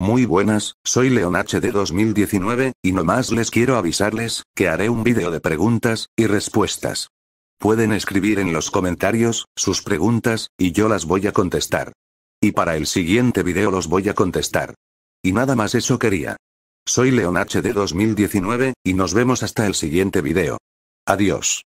Muy buenas, soy leonhd de 2019, y nomás les quiero avisarles, que haré un vídeo de preguntas, y respuestas. Pueden escribir en los comentarios, sus preguntas, y yo las voy a contestar. Y para el siguiente vídeo los voy a contestar. Y nada más eso quería. Soy leonhd de 2019, y nos vemos hasta el siguiente vídeo. Adiós.